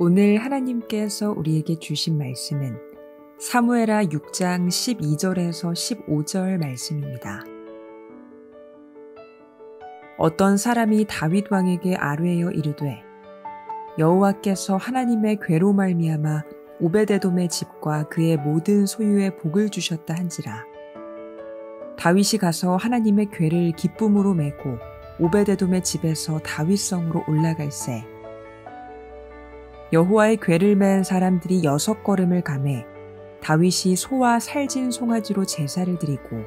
오늘 하나님께서 우리에게 주신 말씀은 사무에라 6장 12절에서 15절 말씀입니다. 어떤 사람이 다윗 왕에게 아뢰어 이르되 여호와께서 하나님의 괴로 말미암아 오베데돔의 집과 그의 모든 소유의 복을 주셨다 한지라 다윗이 가서 하나님의 괴를 기쁨으로 메고 오베데돔의 집에서 다윗성으로 올라갈새 여호와의 괴를 맨 사람들이 여섯 걸음을 감해 다윗이 소와 살진 송아지로 제사를 드리고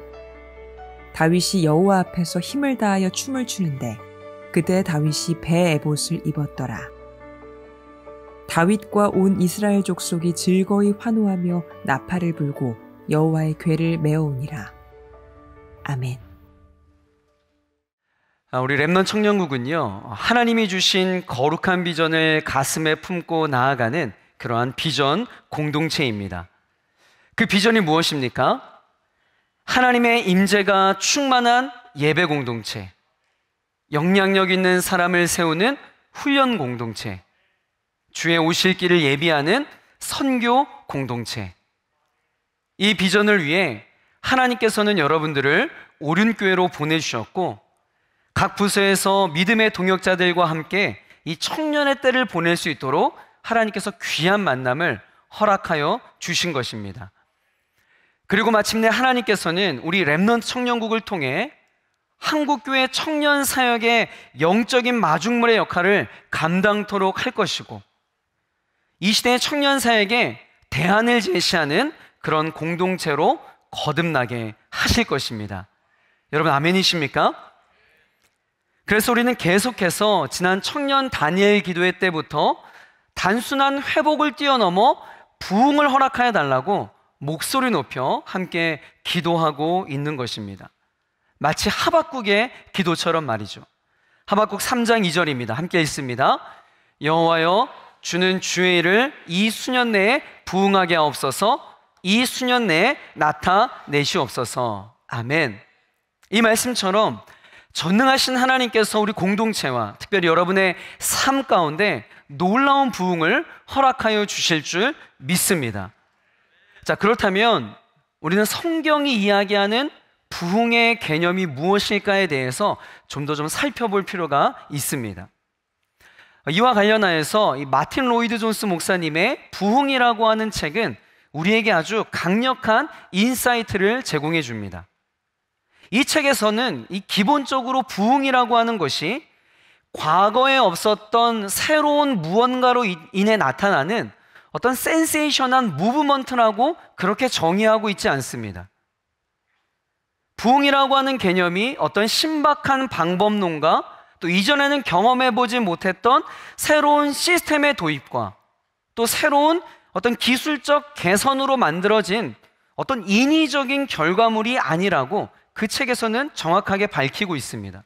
다윗이 여호와 앞에서 힘을 다하여 춤을 추는데 그때 다윗이 배 에봇을 입었더라. 다윗과 온 이스라엘 족속이 즐거이 환호하며 나팔을 불고 여호와의 괴를 메어오니라. 아멘. 아, 우리 랩넌 청년국은요, 하나님이 주신 거룩한 비전을 가슴에 품고 나아가는 그러한 비전 공동체입니다. 그 비전이 무엇입니까? 하나님의 임재가 충만한 예배 공동체, 영향력 있는 사람을 세우는 훈련 공동체, 주에 오실 길을 예비하는 선교 공동체. 이 비전을 위해 하나님께서는 여러분들을 오륜교회로 보내주셨고, 각 부서에서 믿음의 동역자들과 함께 이 청년의 때를 보낼 수 있도록 하나님께서 귀한 만남을 허락하여 주신 것입니다. 그리고 마침내 하나님께서는 우리 랩넌트 청년국을 통해 한국교회 청년 사역의 영적인 마중물의 역할을 감당토록 할 것이고 이 시대의 청년 사역에 대안을 제시하는 그런 공동체로 거듭나게 하실 것입니다. 여러분 아멘이십니까? 그래서 우리는 계속해서 지난 청년 다니엘 기도회 때부터 단순한 회복을 뛰어넘어 부흥을 허락하여 달라고 목소리 높여 함께 기도하고 있는 것입니다. 마치 하박국의 기도처럼 말이죠. 하박국 3장 2절입니다. 함께 읽습니다. 여호와여 주는 주의 일을 이 수년 내에 부흥하게 하옵소서 이 수년 내에 나타내시옵소서. 아멘. 이 말씀처럼 전능하신 하나님께서 우리 공동체와 특별히 여러분의 삶 가운데 놀라운 부흥을 허락하여 주실 줄 믿습니다. 자, 그렇다면 우리는 성경이 이야기하는 부흥의 개념이 무엇일까에 대해서 좀 더좀 좀 살펴볼 필요가 있습니다. 이와 관련하여서 마틴 로이드 존스 목사님의 부흥이라고 하는 책은 우리에게 아주 강력한 인사이트를 제공해 줍니다. 이 책에서는 이 기본적으로 부흥이라고 하는 것이 과거에 없었던 새로운 무언가로 인해 나타나는 어떤 센세이션한 무브먼트라고 그렇게 정의하고 있지 않습니다. 부흥이라고 하는 개념이 어떤 신박한 방법론과 또 이전에는 경험해보지 못했던 새로운 시스템의 도입과 또 새로운 어떤 기술적 개선으로 만들어진 어떤 인위적인 결과물이 아니라고 그 책에서는 정확하게 밝히고 있습니다.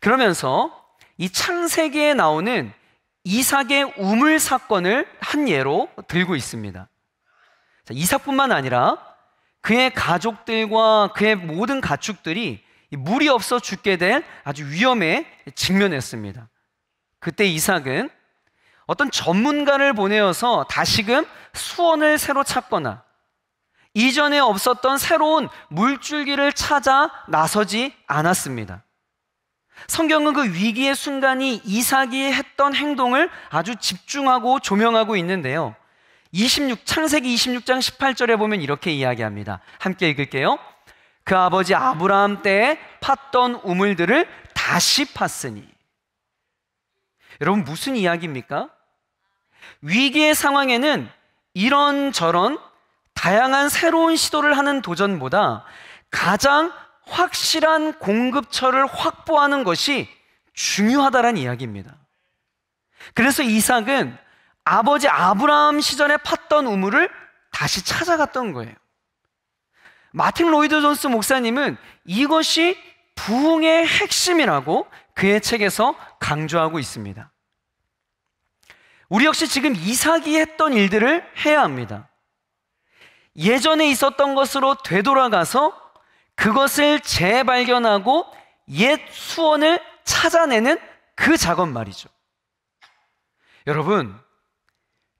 그러면서 이 창세기에 나오는 이삭의 우물 사건을 한 예로 들고 있습니다. 이삭뿐만 아니라 그의 가족들과 그의 모든 가축들이 물이 없어 죽게 된 아주 위험에 직면했습니다. 그때 이삭은 어떤 전문가를 보내어서 다시금 수원을 새로 찾거나 이전에 없었던 새로운 물줄기를 찾아 나서지 않았습니다. 성경은 그 위기의 순간이 이삭이 했던 행동을 아주 집중하고 조명하고 있는데요. 26, 창세기 26장 18절에 보면 이렇게 이야기합니다. 함께 읽을게요. 그 아버지 아브라함 때에 팠던 우물들을 다시 팠으니. 여러분, 무슨 이야기입니까? 위기의 상황에는 이런저런 다양한 새로운 시도를 하는 도전보다 가장 확실한 공급처를 확보하는 것이 중요하다는 이야기입니다. 그래서 이삭은 아버지 아브라함 시절에 팠던 우물을 다시 찾아갔던 거예요. 마틴 로이드 존스 목사님은 이것이 부흥의 핵심이라고 그의 책에서 강조하고 있습니다. 우리 역시 지금 이삭이 했던 일들을 해야 합니다. 예전에 있었던 것으로 되돌아가서 그것을 재발견하고 옛 수원을 찾아내는 그 작업 말이죠. 여러분,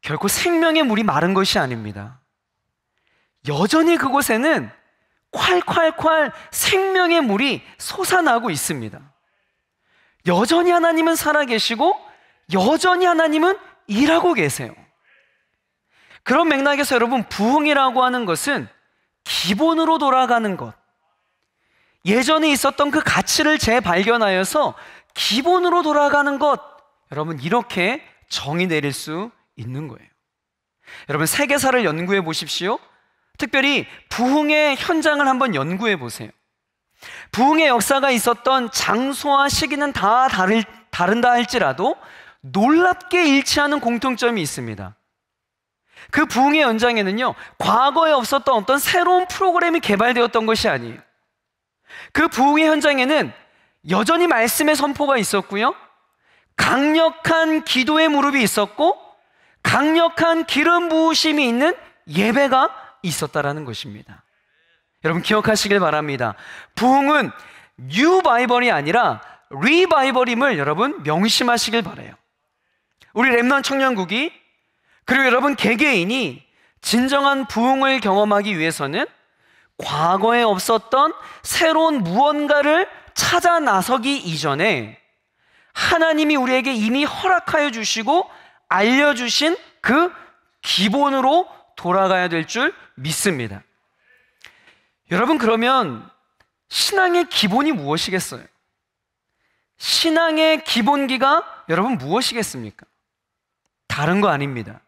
결코 생명의 물이 마른 것이 아닙니다. 여전히 그곳에는 콸콸콸 생명의 물이 솟아나고 있습니다. 여전히 하나님은 살아계시고, 여전히 하나님은 일하고 계세요. 그런 맥락에서 여러분 부흥이라고 하는 것은 기본으로 돌아가는 것. 예전에 있었던 그 가치를 재발견하여서 기본으로 돌아가는 것. 여러분 이렇게 정의 내릴 수 있는 거예요. 여러분 세계사를 연구해 보십시오. 특별히 부흥의 현장을 한번 연구해 보세요. 부흥의 역사가 있었던 장소와 시기는 다 다를, 다른다 할지라도 놀랍게 일치하는 공통점이 있습니다. 그 부흥의 연장에는요, 과거에 없었던 어떤 새로운 프로그램이 개발되었던 것이 아니에요. 그 부흥의 현장에는 여전히 말씀의 선포가 있었고요, 강력한 기도의 무릎이 있었고, 강력한 기름 부으심이 있는 예배가 있었다라는 것입니다. 여러분 기억하시길 바랍니다. 부흥은 뉴 바이벌이 아니라 리바이벌임을 여러분 명심하시길 바래요. 우리 렘넌 청년국이 그리고 여러분 개개인이 진정한 부흥을 경험하기 위해서는 과거에 없었던 새로운 무언가를 찾아 나서기 이전에 하나님이 우리에게 이미 허락하여 주시고 알려주신 그 기본으로 돌아가야 될 줄 믿습니다. 여러분, 그러면 신앙의 기본이 무엇이겠어요? 신앙의 기본기가 여러분 무엇이겠습니까? 다른 거 아닙니다.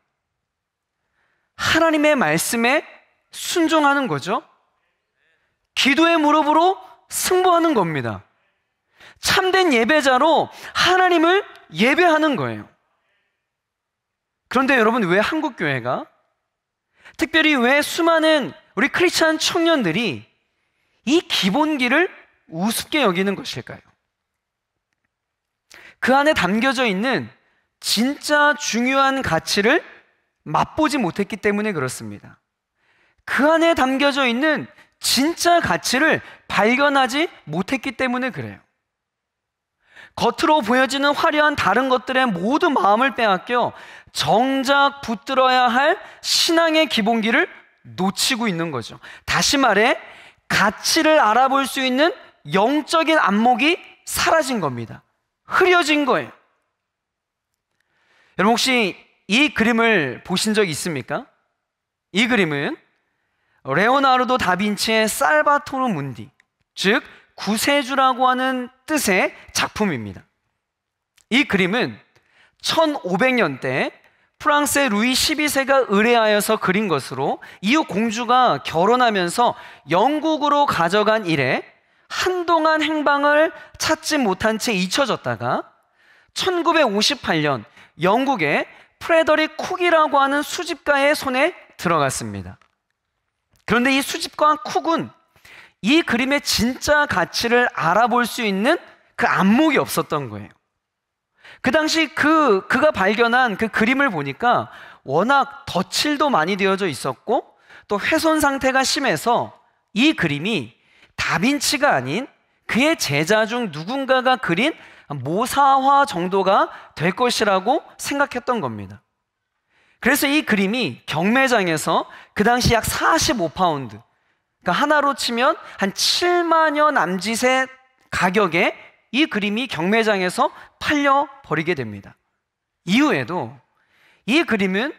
하나님의 말씀에 순종하는 거죠. 기도의 무릎으로 승부하는 겁니다. 참된 예배자로 하나님을 예배하는 거예요. 그런데 여러분 왜 한국 교회가 특별히 왜 수많은 우리 크리스천 청년들이 이 기본기를 우습게 여기는 것일까요? 그 안에 담겨져 있는 진짜 중요한 가치를 맛보지 못했기 때문에 그렇습니다. 그 안에 담겨져 있는 진짜 가치를 발견하지 못했기 때문에 그래요. 겉으로 보여지는 화려한 다른 것들의 모든 마음을 빼앗겨 정작 붙들어야 할 신앙의 기본기를 놓치고 있는 거죠. 다시 말해, 가치를 알아볼 수 있는 영적인 안목이 사라진 겁니다. 흐려진 거예요. 여러분 혹시 이 그림을 보신 적 있습니까? 이 그림은 레오나르도 다빈치의 살바토르 문디, 즉 구세주라고 하는 뜻의 작품입니다. 이 그림은 1500년대 프랑스의 루이 12세가 의뢰하여서 그린 것으로 이후 공주가 결혼하면서 영국으로 가져간 이래 한동안 행방을 찾지 못한 채 잊혀졌다가 1958년 영국의 프레더리 쿡이라고 하는 수집가의 손에 들어갔습니다. 그런데 이 수집가 쿡은 이 그림의 진짜 가치를 알아볼 수 있는 그 안목이 없었던 거예요. 그 당시 그 그가 발견한 그 그림을 보니까 워낙 덧칠도 많이 되어져 있었고 또 훼손 상태가 심해서 이 그림이 다빈치가 아닌 그의 제자 중 누군가가 그린 모사화 정도가 될 것이라고 생각했던 겁니다. 그래서 이 그림이 경매장에서 그 당시 약 45파운드, 그러니까 하나로 치면 한 7만여 남짓의 가격에 이 그림이 경매장에서 팔려 버리게 됩니다. 이후에도 이 그림은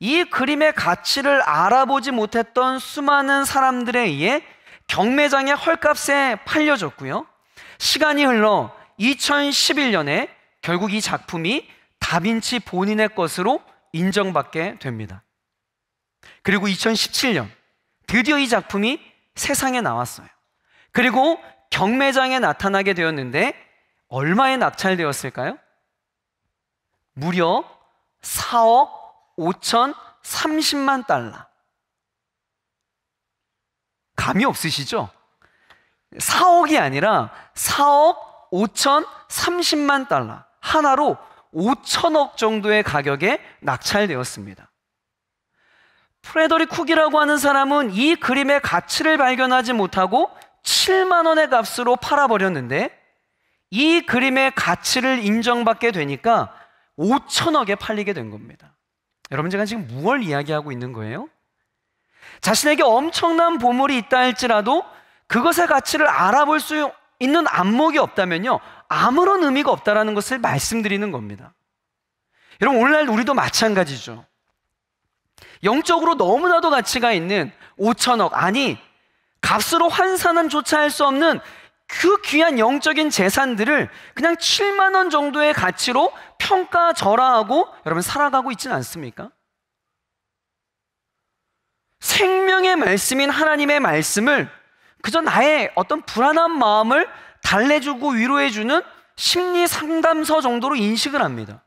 이 그림의 가치를 알아보지 못했던 수많은 사람들에 의해 경매장의 헐값에 팔려졌고요. 시간이 흘러 2011년에 결국 이 작품이 다빈치 본인의 것으로 인정받게 됩니다. 그리고 2017년 드디어 이 작품이 세상에 나왔어요. 그리고 경매장에 나타나게 되었는데 얼마에 낙찰되었을까요? 무려 4억 5천 30만 달러. 감이 없으시죠? 4억이 아니라 4억 5,030만 달러, 하나로 5천억 정도의 가격에 낙찰되었습니다. 프레더리 쿡이라고 하는 사람은 이 그림의 가치를 발견하지 못하고 7만 원의 값으로 팔아버렸는데 이 그림의 가치를 인정받게 되니까 5천억에 팔리게 된 겁니다. 여러분 제가 지금 무얼 이야기하고 있는 거예요? 자신에게 엄청난 보물이 있다 할지라도 그것의 가치를 알아볼 수 있는 안목이 없다면요. 아무런 의미가 없다라는 것을 말씀드리는 겁니다. 여러분, 오늘날 우리도 마찬가지죠. 영적으로 너무나도 가치가 있는 5천억, 아니, 값으로 환산은 조차 할 수 없는 그 귀한 영적인 재산들을 그냥 7만 원 정도의 가치로 평가절하하고 여러분 살아가고 있지는 않습니까? 생명의 말씀인 하나님의 말씀을 그저 나의 어떤 불안한 마음을 달래주고 위로해주는 심리 상담서 정도로 인식을 합니다.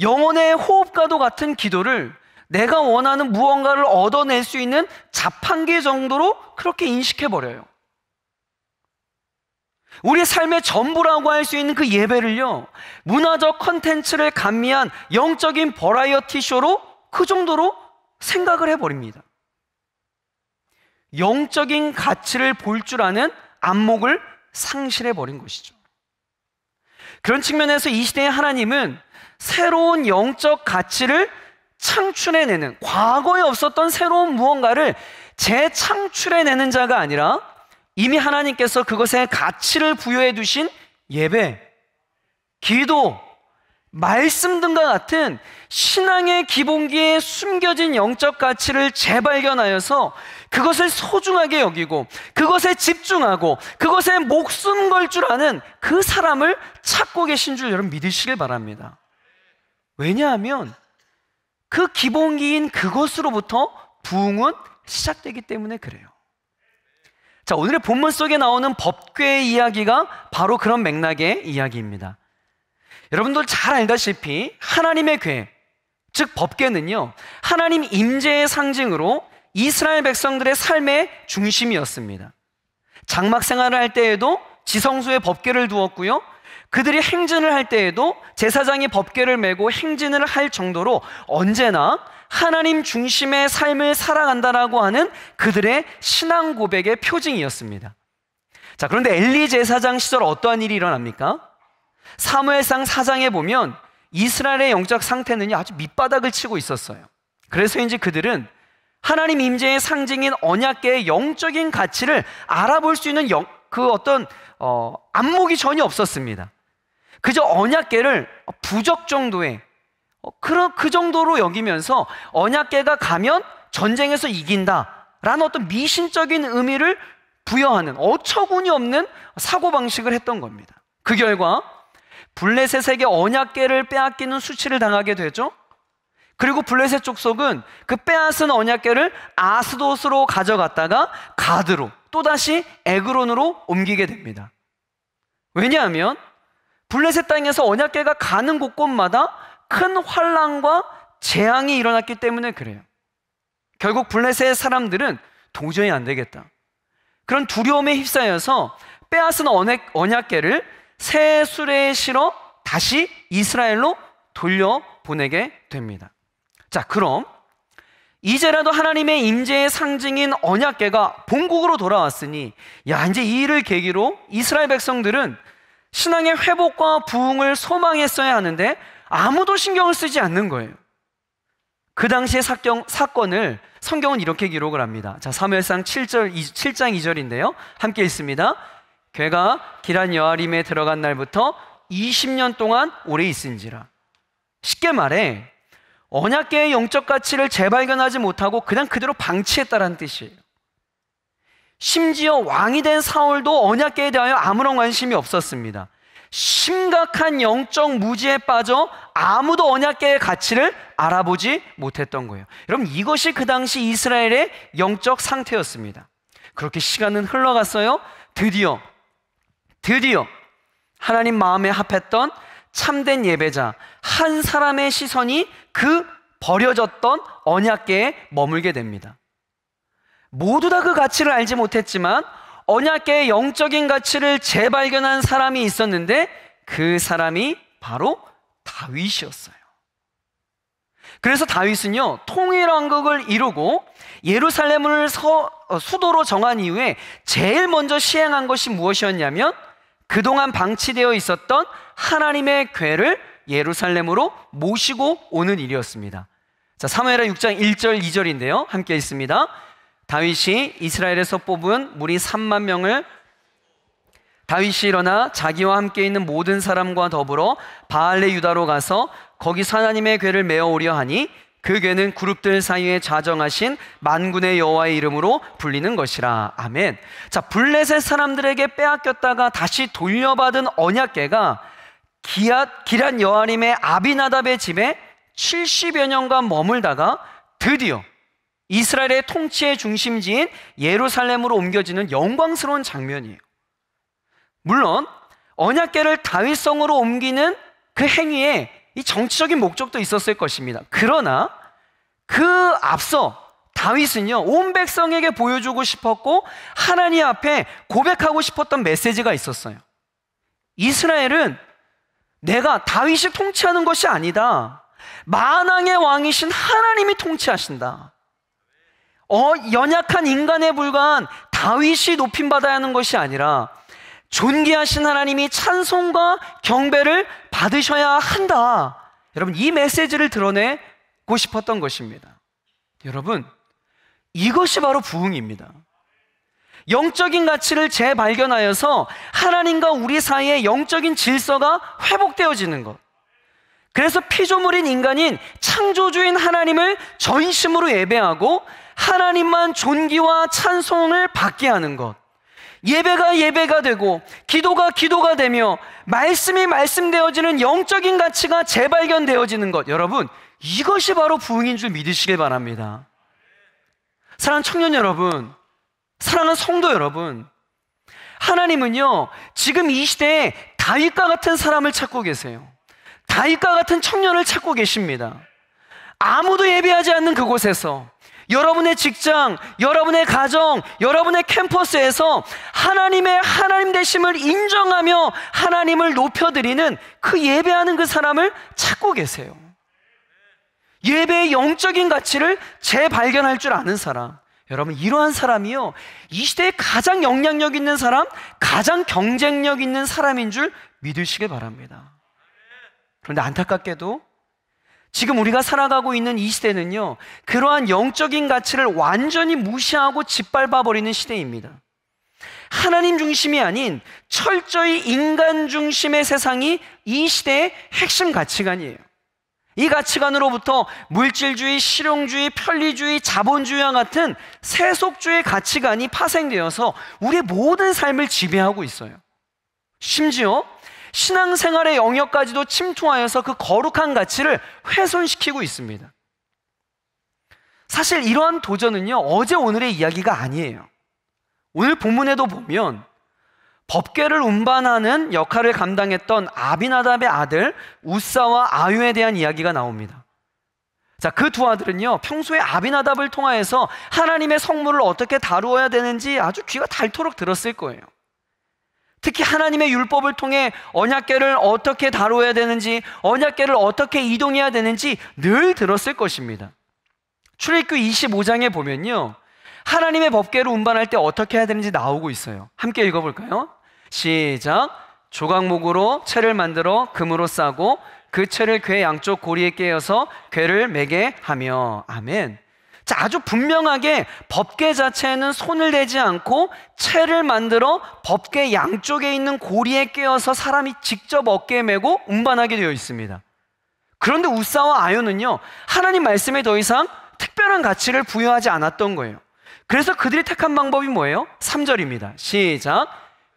영혼의 호흡과도 같은 기도를 내가 원하는 무언가를 얻어낼 수 있는 자판기 정도로 그렇게 인식해버려요. 우리 삶의 전부라고 할 수 있는 그 예배를요, 문화적 컨텐츠를 감미한 영적인 버라이어티 쇼로 그 정도로 생각을 해버립니다. 영적인 가치를 볼 줄 아는 안목을 상실해 버린 것이죠. 그런 측면에서 이 시대의 하나님은 새로운 영적 가치를 창출해내는 과거에 없었던 새로운 무언가를 재창출해내는 자가 아니라 이미 하나님께서 그것에 가치를 부여해 두신 예배, 기도, 말씀 등과 같은 신앙의 기본기에 숨겨진 영적 가치를 재발견하여서 그것을 소중하게 여기고 그것에 집중하고 그것에 목숨 걸 줄 아는 그 사람을 찾고 계신 줄 여러분 믿으시길 바랍니다. 왜냐하면 그 기본기인 그것으로부터 부흥은 시작되기 때문에 그래요. 자, 오늘의 본문 속에 나오는 법궤의 이야기가 바로 그런 맥락의 이야기입니다. 여러분들 잘 알다시피 하나님의 궤, 즉 법궤는요. 하나님 임재의 상징으로 이스라엘 백성들의 삶의 중심이었습니다. 장막 생활을 할 때에도 지성소에 법궤를 두었고요. 그들이 행진을 할 때에도 제사장이 법궤를 메고 행진을 할 정도로 언제나 하나님 중심의 삶을 살아간다라고 하는 그들의 신앙 고백의 표징이었습니다. 자, 그런데 엘리 제사장 시절 어떠한 일이 일어납니까? 사무엘상 사장에 보면 이스라엘의 영적 상태는 아주 밑바닥을 치고 있었어요. 그래서인지 그들은 하나님 임재의 상징인 언약계의 영적인 가치를 알아볼 수 있는 영, 그 어떤 어, 안목이 전혀 없었습니다. 그저 언약계를 부적 정도의 그, 그 정도로 여기면서 언약계가 가면 전쟁에서 이긴다라는 어떤 미신적인 의미를 부여하는 어처구니 없는 사고방식을 했던 겁니다. 그 결과 블레셋에게 언약계를 빼앗기는 수치를 당하게 되죠. 그리고 블레셋 족속은 그 빼앗은 언약궤를 아스도스로 가져갔다가 가드로 또다시 에그론으로 옮기게 됩니다. 왜냐하면 블레셋 땅에서 언약궤가 가는 곳곳마다 큰 환란과 재앙이 일어났기 때문에 그래요. 결국 블레셋 사람들은 도저히 안 되겠다. 그런 두려움에 휩싸여서 빼앗은 언약궤를 새 수레에 실어 다시 이스라엘로 돌려보내게 됩니다. 자, 그럼 이제라도 하나님의 임재의 상징인 언약궤가 본국으로 돌아왔으니 야, 이제 이 일을 계기로 이스라엘 백성들은 신앙의 회복과 부흥을 소망했어야 하는데 아무도 신경을 쓰지 않는 거예요. 그 당시의 사경, 사건을 성경은 이렇게 기록을 합니다. 자, 사무엘상 7절 7장 2절인데요. 함께 읽습니다. 괴가 기란 여아림에 들어간 날부터 20년 동안 오래 있은지라. 쉽게 말해 언약계의 영적 가치를 재발견하지 못하고 그냥 그대로 방치했다라는 뜻이에요. 심지어 왕이 된 사울도 언약계에 대하여 아무런 관심이 없었습니다. 심각한 영적 무지에 빠져 아무도 언약계의 가치를 알아보지 못했던 거예요. 여러분 이것이 그 당시 이스라엘의 영적 상태였습니다. 그렇게 시간은 흘러갔어요. 드디어 드디어 하나님 마음에 합했던 참된 예배자 한 사람의 시선이 그 버려졌던 언약계에 머물게 됩니다. 모두 다 그 가치를 알지 못했지만 언약계의 영적인 가치를 재발견한 사람이 있었는데 그 사람이 바로 다윗이었어요. 그래서 다윗은요, 통일왕국을 이루고 예루살렘을 서, 어, 수도로 정한 이후에 제일 먼저 시행한 것이 무엇이었냐면 그동안 방치되어 있었던 하나님의 괴를 예루살렘으로 모시고 오는 일이었습니다. 자, 사무엘하 6장 1절 2절인데요. 함께 있습니다. 다윗이 이스라엘에서 뽑은 무리 3만 명을 다윗이 일어나 자기와 함께 있는 모든 사람과 더불어 바알레 유다로 가서 거기서 하나님의 괴를 메어 오려 하니 그 괴는 그룹들 사이에 자정하신 만군의 여호와의 이름으로 불리는 것이라. 아멘. 자, 블레셋 사람들에게 빼앗겼다가 다시 돌려받은 언약궤가 기앗, 기란 여아님의 아비나답의 집에 70여 년간 머물다가 드디어 이스라엘의 통치의 중심지인 예루살렘으로 옮겨지는 영광스러운 장면이에요. 물론 언약계를 다윗성으로 옮기는 그 행위에 이 정치적인 목적도 있었을 것입니다. 그러나 그 앞서 다윗은요 온 백성에게 보여주고 싶었고 하나님 앞에 고백하고 싶었던 메시지가 있었어요. 이스라엘은 내가 다윗이 통치하는 것이 아니다. 만왕의 왕이신 하나님이 통치하신다. 어, 연약한 인간에 불과한 다윗이 높임받아야 하는 것이 아니라 존귀하신 하나님이 찬송과 경배를 받으셔야 한다. 여러분, 이 메시지를 드러내고 싶었던 것입니다. 여러분, 이것이 바로 부흥입니다. 영적인 가치를 재발견하여서 하나님과 우리 사이의 영적인 질서가 회복되어지는 것. 그래서 피조물인 인간인 창조주인 하나님을 전심으로 예배하고 하나님만 존귀와 찬송을 받게 하는 것. 예배가 예배가 되고 기도가 기도가 되며 말씀이 말씀되어지는 영적인 가치가 재발견되어지는 것. 여러분, 이것이 바로 부흥인 줄 믿으시길 바랍니다. 사랑 청년 여러분, 사랑하는 성도 여러분, 하나님은요, 지금 이 시대에 다윗과 같은 사람을 찾고 계세요. 다윗과 같은 청년을 찾고 계십니다. 아무도 예배하지 않는 그곳에서 여러분의 직장, 여러분의 가정, 여러분의 캠퍼스에서 하나님의 하나님 되심을 인정하며 하나님을 높여드리는 그 예배하는 그 사람을 찾고 계세요. 예배의 영적인 가치를 재발견할 줄 아는 사람. 여러분 이러한 사람이요 이 시대에 가장 영향력 있는 사람, 가장 경쟁력 있는 사람인 줄 믿으시길 바랍니다. 그런데 안타깝게도 지금 우리가 살아가고 있는 이 시대는요 그러한 영적인 가치를 완전히 무시하고 짓밟아 버리는 시대입니다. 하나님 중심이 아닌 철저히 인간 중심의 세상이 이 시대의 핵심 가치관이에요. 이 가치관으로부터 물질주의, 실용주의, 편리주의, 자본주의와 같은 세속주의 가치관이 파생되어서 우리의 모든 삶을 지배하고 있어요. 심지어 신앙생활의 영역까지도 침투하여서 그 거룩한 가치를 훼손시키고 있습니다. 사실 이러한 도전은요, 어제 오늘의 이야기가 아니에요. 오늘 본문에도 보면 법궤를 운반하는 역할을 감당했던 아비나답의 아들 우사와 아유에 대한 이야기가 나옵니다. 자, 그 두 아들은요, 평소에 아비나답을 통하여서 하나님의 성물을 어떻게 다루어야 되는지 아주 귀가 닳도록 들었을 거예요. 특히 하나님의 율법을 통해 언약계를 어떻게 다루어야 되는지, 언약계를 어떻게 이동해야 되는지 늘 들었을 것입니다. 출애굽 25장에 보면요. 하나님의 법궤를 운반할 때 어떻게 해야 되는지 나오고 있어요. 함께 읽어 볼까요? 시작. 조각목으로 채를 만들어 금으로 싸고 그 채를 괴 양쪽 고리에 깨어서 괴를 매게 하며 아멘. 자, 아주 분명하게 법계 자체는 손을 대지 않고 채를 만들어 법계 양쪽에 있는 고리에 깨어서 사람이 직접 어깨에 메고 운반하게 되어 있습니다. 그런데 우사와 아효는요 하나님 말씀에 더 이상 특별한 가치를 부여하지 않았던 거예요. 그래서 그들이 택한 방법이 뭐예요? 3절입니다. 시작.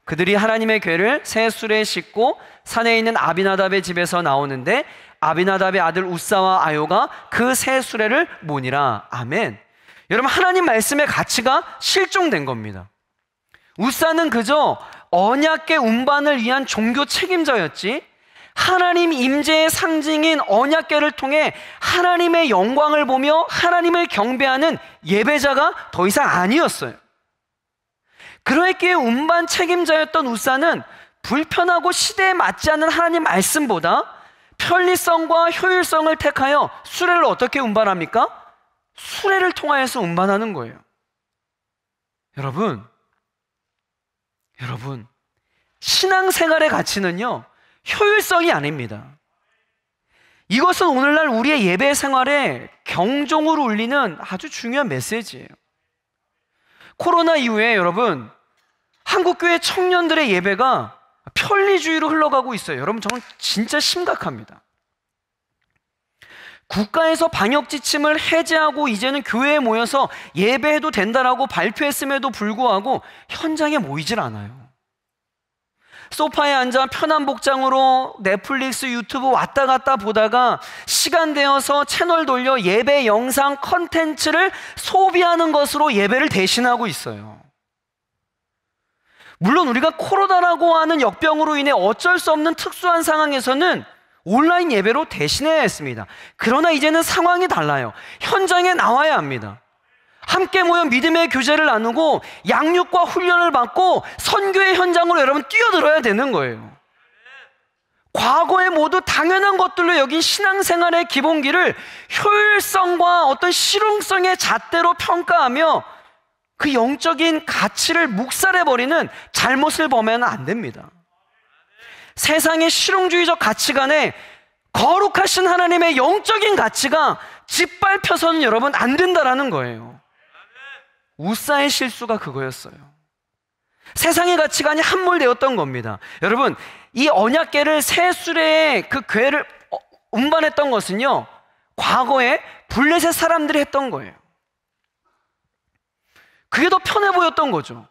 그들이 하나님의 괴를 새 술에 싣고 산에 있는 아비나답의 집에서 나오는데 아비나답의 아들 우사와 아요가 그새술에를 모니라. 아멘. 여러분 하나님 말씀의 가치가 실종된 겁니다. 우사는 그저 언약계 운반을 위한 종교 책임자였지 하나님 임재의 상징인 언약계를 통해 하나님의 영광을 보며 하나님을 경배하는 예배자가 더 이상 아니었어요. 그러했기에 운반 책임자였던 우사는 불편하고 시대에 맞지 않는 하나님 말씀보다 편리성과 효율성을 택하여 수레를 어떻게 운반합니까? 수레를 통하여서 운반하는 거예요. 여러분, 여러분, 신앙생활의 가치는요, 효율성이 아닙니다. 이것은 오늘날 우리의 예배 생활에 경종을 울리는 아주 중요한 메시지예요. 코로나 이후에 여러분 한국교회 청년들의 예배가 편리주의로 흘러가고 있어요. 여러분 정말 진짜 심각합니다. 국가에서 방역 지침을 해제하고 이제는 교회에 모여서 예배해도 된다라고 발표했음에도 불구하고 현장에 모이질 않아요. 소파에 앉아 편한 복장으로 넷플릭스 유튜브 왔다 갔다 보다가 시간 되어서 채널 돌려 예배 영상 컨텐츠를 소비하는 것으로 예배를 대신하고 있어요. 물론 우리가 코로나라고 하는 역병으로 인해 어쩔 수 없는 특수한 상황에서는 온라인 예배로 대신해야 했습니다. 그러나 이제는 상황이 달라요. 현장에 나와야 합니다. 함께 모여 믿음의 교제를 나누고 양육과 훈련을 받고 선교의 현장으로 여러분 뛰어들어야 되는 거예요. 과거에 모두 당연한 것들로 여긴 신앙생활의 기본기를 효율성과 어떤 실용성의 잣대로 평가하며 그 영적인 가치를 묵살해버리는 잘못을 범하면 안 됩니다. 세상의 실용주의적 가치관에 거룩하신 하나님의 영적인 가치가 짓밟혀서는 여러분 안 된다라는 거예요. 우사의 실수가 그거였어요. 세상의 가치관이 함몰되었던 겁니다. 여러분, 이 언약계를 새 수레의 그 괴를 어, 운반했던 것은요, 과거에 블레셋 사람들이 했던 거예요. 그게 더 편해 보였던 거죠.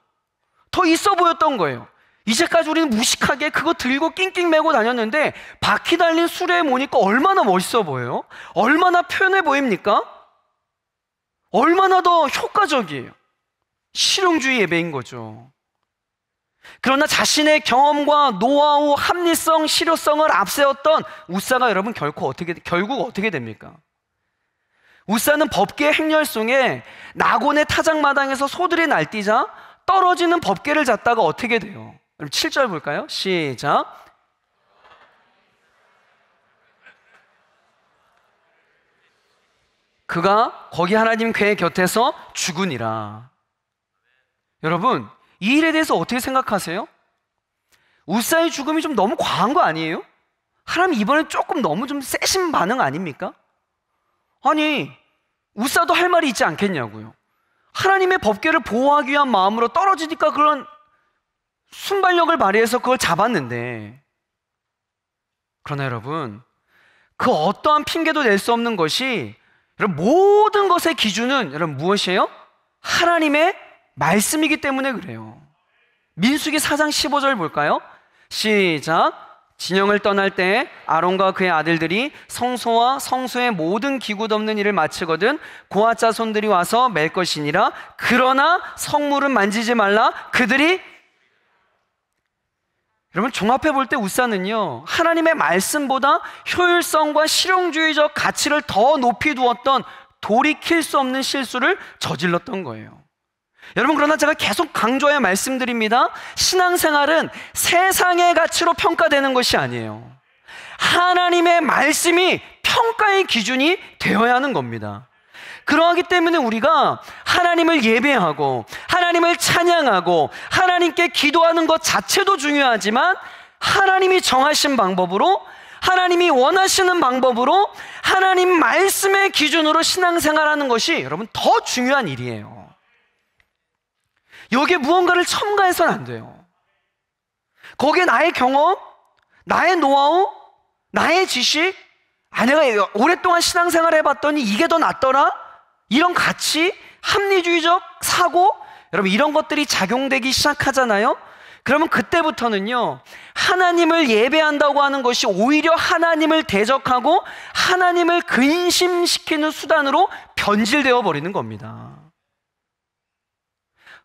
더 있어 보였던 거예요. 이제까지 우리는 무식하게 그거 들고 낑낑 매고 다녔는데 바퀴 달린 수레에 모니까 얼마나 멋있어 보여요? 얼마나 편해 보입니까? 얼마나 더 효과적이에요. 실용주의 예배인 거죠. 그러나 자신의 경험과 노하우, 합리성, 실효성을 앞세웠던 우사가 여러분 결코 어떻게 결국 어떻게 됩니까? 우사는 법계 행렬송에 낙원의 타작마당에서 소들이 날뛰자 떨어지는 법계를 잡다가 어떻게 돼요? 그럼 7절 볼까요? 시작. 그가 거기 하나님 궤 곁에서 죽으니라. 여러분, 이 일에 대해서 어떻게 생각하세요? 우사의 죽음이 좀 너무 과한 거 아니에요? 하나님 이번에 조금 너무 좀 세신 반응 아닙니까? 아니, 우사도 할 말이 있지 않겠냐고요. 하나님의 법계를 보호하기 위한 마음으로 떨어지니까 그런 순발력을 발휘해서 그걸 잡았는데. 그러나 여러분, 그 어떠한 핑계도 낼 수 없는 것이 여러분 모든 것의 기준은 여러분 무엇이에요? 하나님의 말씀이기 때문에 그래요. 민수기 4장 15절 볼까요? 시작. 진영을 떠날 때 아론과 그의 아들들이 성소와 성소의 모든 기구 덮는 일을 마치거든 고아자 손들이 와서 맬 것이니라 그러나 성물은 만지지 말라 그들이 여러분 종합해 볼 때우산은요 하나님의 말씀보다 효율성과 실용주의적 가치를 더 높이 두었던 돌이킬 수 없는 실수를 저질렀던 거예요. 여러분 그러나 제가 계속 강조해 말씀드립니다. 신앙생활은 세상의 가치로 평가되는 것이 아니에요. 하나님의 말씀이 평가의 기준이 되어야 하는 겁니다. 그러하기 때문에 우리가 하나님을 예배하고 하나님을 찬양하고 하나님께 기도하는 것 자체도 중요하지만 하나님이 정하신 방법으로 하나님이 원하시는 방법으로 하나님 말씀의 기준으로 신앙생활하는 것이 여러분 더 중요한 일이에요. 여기에 무언가를 첨가해서는 안 돼요. 거기에 나의 경험, 나의 노하우, 나의 지식, 아, 내가 오랫동안 신앙생활 해봤더니 이게 더 낫더라? 이런 가치, 합리주의적 사고, 여러분 이런 것들이 작용되기 시작하잖아요. 그러면 그때부터는요, 하나님을 예배한다고 하는 것이 오히려 하나님을 대적하고 하나님을 근심시키는 수단으로 변질되어 버리는 겁니다.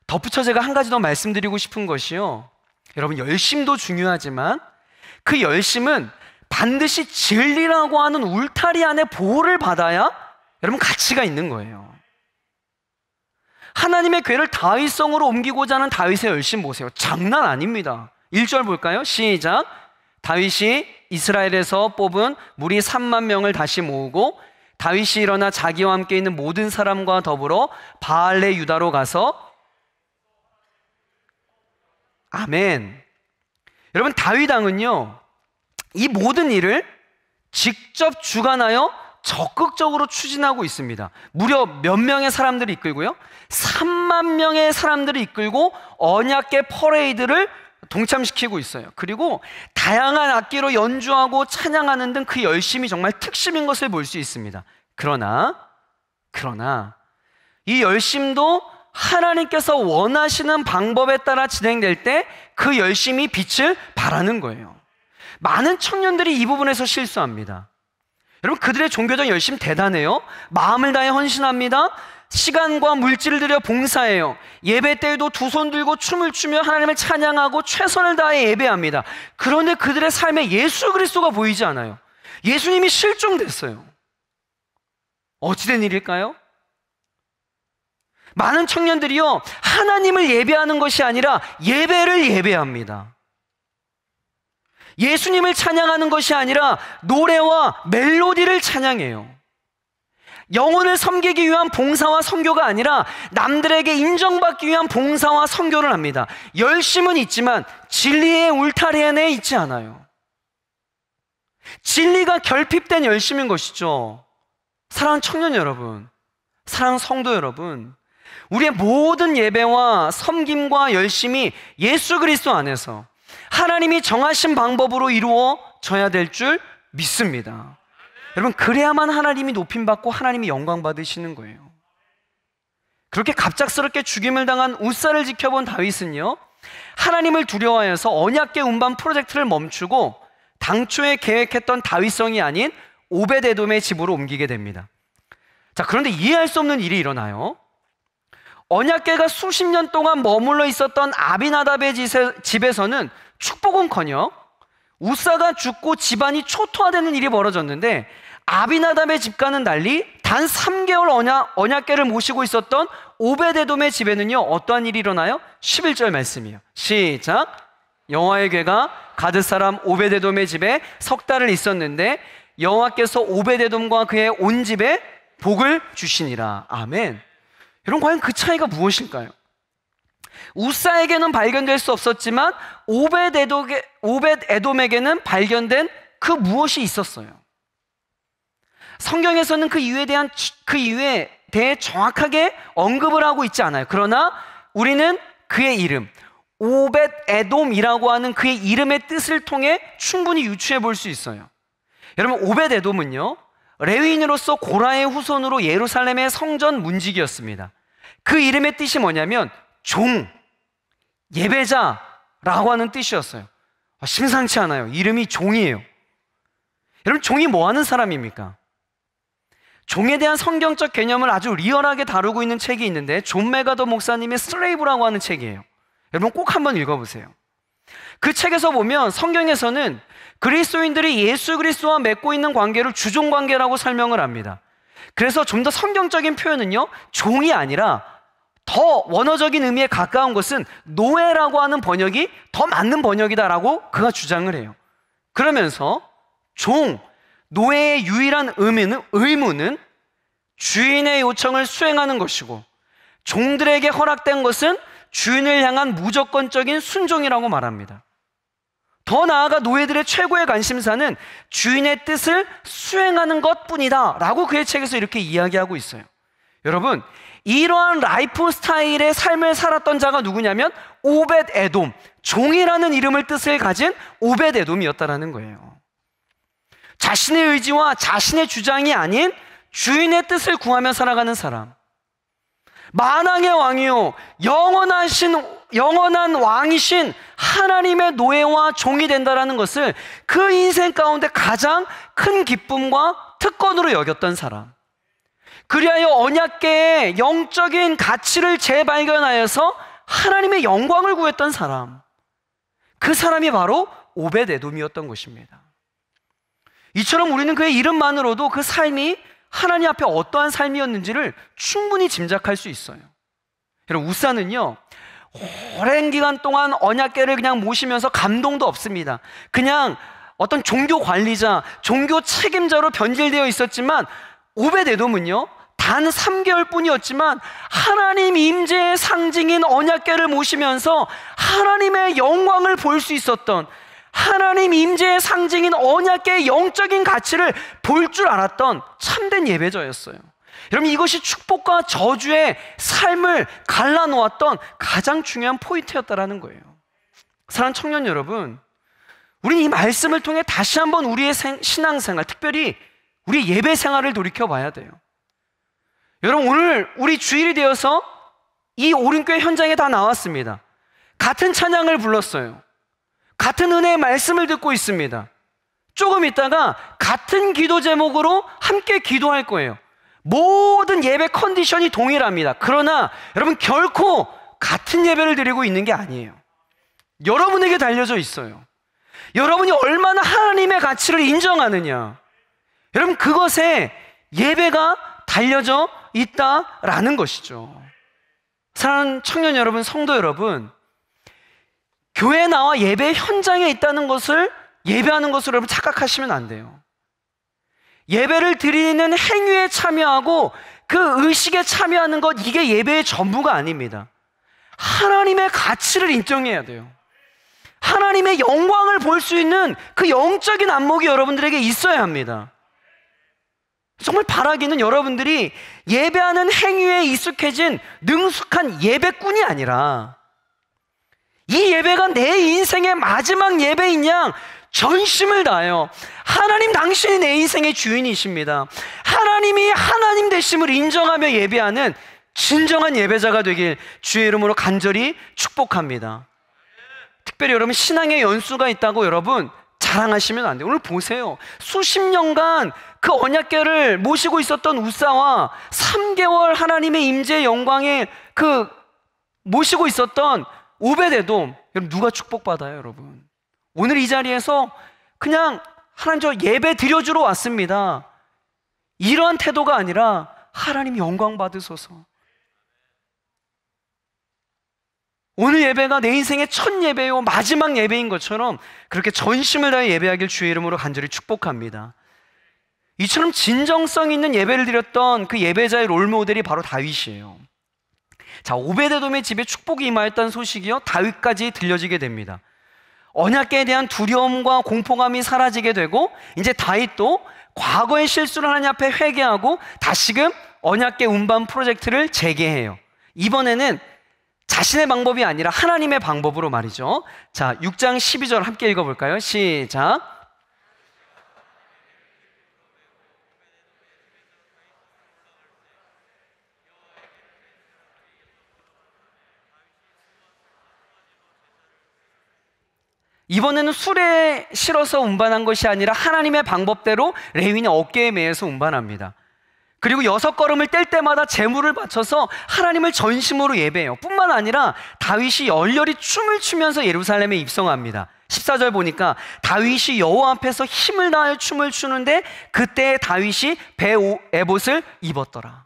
덧붙여 제가 한 가지 더 말씀드리고 싶은 것이요. 여러분, 열심도 중요하지만 그 열심은 반드시 진리라고 하는 울타리 안에 보호를 받아야 여러분 가치가 있는 거예요. 하나님의 괴를 다윗성으로 옮기고자 하는 다윗의 열심 보세요. 장난 아닙니다. 1절 볼까요? 시작. 다윗이 이스라엘에서 뽑은 무리 3만 명을 다시 모으고 다윗이 일어나 자기와 함께 있는 모든 사람과 더불어 바알레 유다로 가서 아멘. 여러분 다윗왕은요. 이 모든 일을 직접 주관하여 적극적으로 추진하고 있습니다. 무려 몇 명의 사람들이 이끌고요. 3만 명의 사람들이 이끌고 언약계 퍼레이드를 동참시키고 있어요. 그리고 다양한 악기로 연주하고 찬양하는 등 그 열심이 정말 특심인 것을 볼 수 있습니다. 그러나, 그러나, 이 열심도 하나님께서 원하시는 방법에 따라 진행될 때 그 열심이 빛을 발하는 거예요. 많은 청년들이 이 부분에서 실수합니다. 여러분 그들의 종교적 열심 대단해요. 마음을 다해 헌신합니다. 시간과 물질을 들여 봉사해요. 예배 때에도 두 손 들고 춤을 추며 하나님을 찬양하고 최선을 다해 예배합니다. 그런데 그들의 삶에 예수 그리스도가 보이지 않아요. 예수님이 실종됐어요. 어찌된 일일까요? 많은 청년들이요, 하나님을 예배하는 것이 아니라 예배를 예배합니다. 예수님을 찬양하는 것이 아니라 노래와 멜로디를 찬양해요. 영혼을 섬기기 위한 봉사와 선교가 아니라 남들에게 인정받기 위한 봉사와 선교를 합니다. 열심은 있지만 진리의 울타리 안에 있지 않아요. 진리가 결핍된 열심인 것이죠. 사랑 청년 여러분, 사랑 성도 여러분, 우리의 모든 예배와 섬김과 열심이 예수 그리스도 안에서 하나님이 정하신 방법으로 이루어져야 될 줄 믿습니다. 여러분, 그래야만 하나님이 높임받고 하나님이 영광받으시는 거예요. 그렇게 갑작스럽게 죽임을 당한 우사를 지켜본 다윗은요, 하나님을 두려워해서 언약계 운반 프로젝트를 멈추고 당초에 계획했던 다윗성이 아닌 오베데돔의 집으로 옮기게 됩니다. 자, 그런데 이해할 수 없는 일이 일어나요. 언약계가 수십 년 동안 머물러 있었던 아비나답의 집에서는 축복은커녕 우사가 죽고 집안이 초토화되는 일이 벌어졌는데 아비나담의 집과는 달리 단 3개월 언약, 언약계를 모시고 있었던 오베데돔의 집에는요 어떠한 일이 일어나요? 11절 말씀이요 시작 영화의 괴가 가드 사람 오베데돔의 집에 석 달을 있었는데 영화께서 오베데돔과 그의 온 집에 복을 주시니라 아멘 여러분 과연 그 차이가 무엇일까요? 우사에게는 발견될 수 없었지만 오벳 에돔에게, 오벳 에돔에게는 발견된 그 무엇이 있었어요. 성경에서는 그 이유에 대한 그 이유에 대해 정확하게 언급을 하고 있지 않아요. 그러나 우리는 그의 이름 오벳 에돔이라고 하는 그의 이름의 뜻을 통해 충분히 유추해 볼 수 있어요. 여러분 오벳 에돔은요 레위인으로서 고라의 후손으로 예루살렘의 성전 문지기였습니다. 그 이름의 뜻이 뭐냐면 종, 예배자라고 하는 뜻이었어요. 아, 심상치 않아요. 이름이 종이에요. 여러분, 종이 뭐 하는 사람입니까? 종에 대한 성경적 개념을 아주 리얼하게 다루고 있는 책이 있는데, 존 메가더 목사님의 슬레이브라고 하는 책이에요. 여러분, 꼭 한번 읽어보세요. 그 책에서 보면 성경에서는 그리스도인들이 예수 그리스도와 맺고 있는 관계를 주종 관계라고 설명을 합니다. 그래서 좀 더 성경적인 표현은요, 종이 아니라 더 원어적인 의미에 가까운 것은 노예라고 하는 번역이 더 맞는 번역이다라고 그가 주장을 해요. 그러면서 종, 노예의 유일한 의미는, 의무는 주인의 요청을 수행하는 것이고 종들에게 허락된 것은 주인을 향한 무조건적인 순종이라고 말합니다. 더 나아가 노예들의 최고의 관심사는 주인의 뜻을 수행하는 것 뿐이다. 라고 그의 책에서 이렇게 이야기하고 있어요. 여러분, 이러한 라이프 스타일의 삶을 살았던 자가 누구냐면 오벳 에돔, 종이라는 이름을 뜻을 가진 오벳 에돔이었다라는 거예요. 자신의 의지와 자신의 주장이 아닌 주인의 뜻을 구하며 살아가는 사람. 만왕의 왕이요 영원하신 영원한 왕이신 하나님의 노예와 종이 된다라는 것을 그 인생 가운데 가장 큰 기쁨과 특권으로 여겼던 사람. 그리하여 언약계의 영적인 가치를 재발견하여서 하나님의 영광을 구했던 사람. 그 사람이 바로 오베데돔이었던 것입니다. 이처럼 우리는 그의 이름만으로도 그 삶이 하나님 앞에 어떠한 삶이었는지를 충분히 짐작할 수 있어요. 여러분, 우사는요, 오랜 기간 동안 언약계를 그냥 모시면서 감동도 없습니다. 그냥 어떤 종교 관리자, 종교 책임자로 변질되어 있었지만 오베데돔은요 단 3개월 뿐이었지만 하나님 임재의 상징인 언약계를 모시면서 하나님의 영광을 볼 수 있었던 하나님 임재의 상징인 언약계의 영적인 가치를 볼 줄 알았던 참된 예배자였어요. 여러분 이것이 축복과 저주의 삶을 갈라놓았던 가장 중요한 포인트였다라는 거예요. 사랑 청년 여러분, 우리 이 말씀을 통해 다시 한번 우리의 신앙생활, 특별히 우리 예배 생활을 돌이켜 봐야 돼요. 여러분 오늘 우리 주일이 되어서 이 오륜교회 현장에 다 나왔습니다. 같은 찬양을 불렀어요. 같은 은혜의 말씀을 듣고 있습니다. 조금 있다가 같은 기도 제목으로 함께 기도할 거예요. 모든 예배 컨디션이 동일합니다. 그러나 여러분 결코 같은 예배를 드리고 있는 게 아니에요. 여러분에게 달려져 있어요. 여러분이 얼마나 하나님의 가치를 인정하느냐. 여러분 그것에 예배가 달려져 있다라는 것이죠. 사랑하는 청년 여러분, 성도 여러분, 교회 나와 예배 현장에 있다는 것을 예배하는 것으로 여러분 착각하시면 안 돼요. 예배를 드리는 행위에 참여하고 그 의식에 참여하는 것, 이게 예배의 전부가 아닙니다. 하나님의 가치를 인정해야 돼요. 하나님의 영광을 볼 수 있는 그 영적인 안목이 여러분들에게 있어야 합니다. 정말 바라기는 여러분들이 예배하는 행위에 익숙해진 능숙한 예배꾼이 아니라 이 예배가 내 인생의 마지막 예배인 양 전심을 다하여 하나님 당신이 내 인생의 주인이십니다. 하나님이 하나님 되심을 인정하며 예배하는 진정한 예배자가 되길 주의 이름으로 간절히 축복합니다. 특별히 여러분 신앙의 연수가 있다고 여러분 자랑하시면 안 돼요. 오늘 보세요. 수십 년간 그 언약궤를 모시고 있었던 우사와 3개월 하나님의 임재 영광에 그 모시고 있었던 오베데도 여러분 누가 축복받아요, 여러분? 오늘 이 자리에서 그냥 하나님 저 예배 드려주러 왔습니다. 이러한 태도가 아니라 하나님 영광 받으소서. 오늘 예배가 내 인생의 첫 예배요 마지막 예배인 것처럼 그렇게 전심을 다해 예배하길 주의 이름으로 간절히 축복합니다. 이처럼 진정성 있는 예배를 드렸던 그 예배자의 롤모델이 바로 다윗이에요. 자, 오베데돔의 집에 축복이 임하였다는 소식이요 다윗까지 들려지게 됩니다. 언약계에 대한 두려움과 공포감이 사라지게 되고 이제 다윗도 과거의 실수를 하나님 앞에 회개하고 다시금 언약계 운반 프로젝트를 재개해요. 이번에는 자신의 방법이 아니라 하나님의 방법으로 말이죠. 자, 6장 12절 함께 읽어볼까요? 시작. 이번에는 술에 실어서 운반한 것이 아니라 하나님의 방법대로 레윈이 어깨에 매여서 운반합니다. 그리고 여섯 걸음을 뗄 때마다 재물을 바쳐서 하나님을 전심으로 예배해요. 뿐만 아니라 다윗이 열렬히 춤을 추면서 예루살렘에 입성합니다. 14절 보니까 다윗이 여호와 앞에서 힘을 다하여 춤을 추는데 그때 다윗이 배 에봇을 입었더라.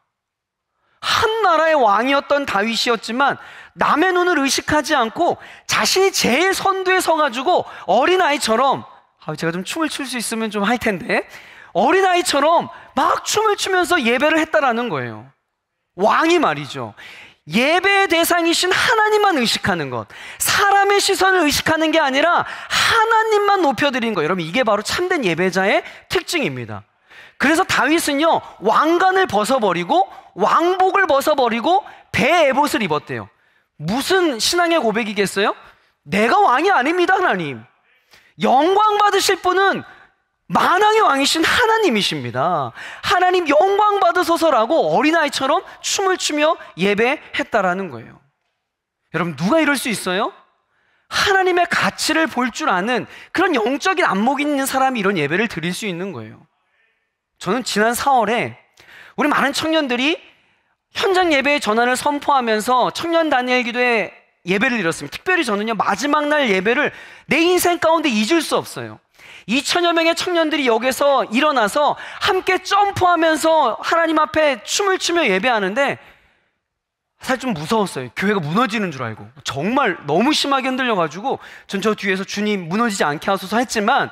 한 나라의 왕이었던 다윗이었지만 남의 눈을 의식하지 않고 자신이 제일 선두에 서가지고 어린아이처럼 아, 제가 좀 춤을 출 수 있으면 좀 할 텐데 어린아이처럼 막 춤을 추면서 예배를 했다라는 거예요. 왕이 말이죠. 예배의 대상이신 하나님만 의식하는 것. 사람의 시선을 의식하는 게 아니라 하나님만 높여드린 거예요. 여러분, 이게 바로 참된 예배자의 특징입니다. 그래서 다윗은요, 왕관을 벗어버리고, 왕복을 벗어버리고, 배에봇을 입었대요. 무슨 신앙의 고백이겠어요? 내가 왕이 아닙니다, 하나님. 영광 받으실 분은 만왕의 왕이신 하나님이십니다. 하나님 영광 받으소서라고 어린아이처럼 춤을 추며 예배했다라는 거예요. 여러분, 누가 이럴 수 있어요? 하나님의 가치를 볼 줄 아는 그런 영적인 안목이 있는 사람이 이런 예배를 드릴 수 있는 거예요. 저는 지난 4월에 우리 많은 청년들이 현장 예배의 전환을 선포하면서 청년 단일 기도에 예배를 드렸습니다. 특별히 저는요, 마지막 날 예배를 내 인생 가운데 잊을 수 없어요. 2천여 명의 청년들이 여기서 일어나서 함께 점프하면서 하나님 앞에 춤을 추며 예배하는데 사실 좀 무서웠어요. 교회가 무너지는 줄 알고. 정말 너무 심하게 흔들려가지고 전 저 뒤에서 주님 무너지지 않게 하소서 했지만